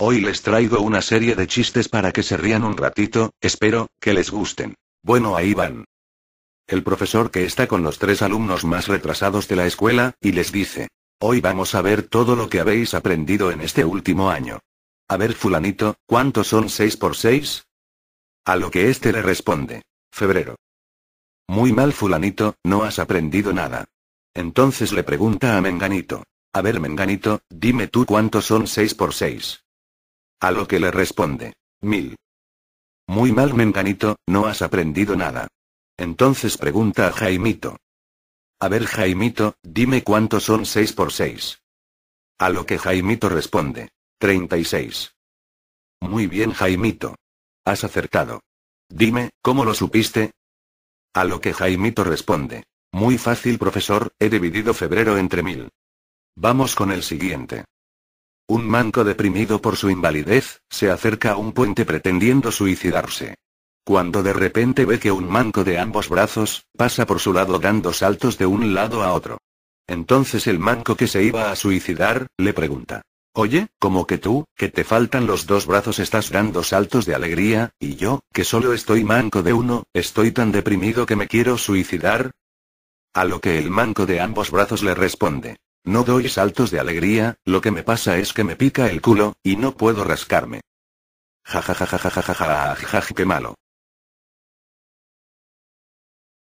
Hoy les traigo una serie de chistes para que se rían un ratito, espero, que les gusten. Bueno, ahí van. El profesor que está con los tres alumnos más retrasados de la escuela, y les dice, hoy vamos a ver todo lo que habéis aprendido en este último año. A ver, fulanito, ¿cuántos son 6 por 6? A lo que este le responde, febrero. Muy mal, fulanito, no has aprendido nada. Entonces le pregunta a Menganito, a ver, Menganito, dime tú cuántos son 6 por 6. A lo que le responde. Mil. Muy mal, Menganito, no has aprendido nada. Entonces pregunta a Jaimito. A ver, Jaimito, dime cuántos son 6 por 6. A lo que Jaimito responde. 36. Muy bien, Jaimito. Has acertado. Dime, ¿cómo lo supiste? A lo que Jaimito responde. Muy fácil, profesor, he dividido febrero entre mil. Vamos con el siguiente. Un manco deprimido por su invalidez, se acerca a un puente pretendiendo suicidarse. Cuando de repente ve que un manco de ambos brazos, pasa por su lado dando saltos de un lado a otro. Entonces el manco que se iba a suicidar, le pregunta. Oye, como que tú, que te faltan los dos brazos, estás dando saltos de alegría, y yo, que solo estoy manco de uno, estoy tan deprimido que me quiero suicidar. A lo que el manco de ambos brazos le responde. No doy saltos de alegría, lo que me pasa es que me pica el culo, y no puedo rascarme. Ja ja qué malo.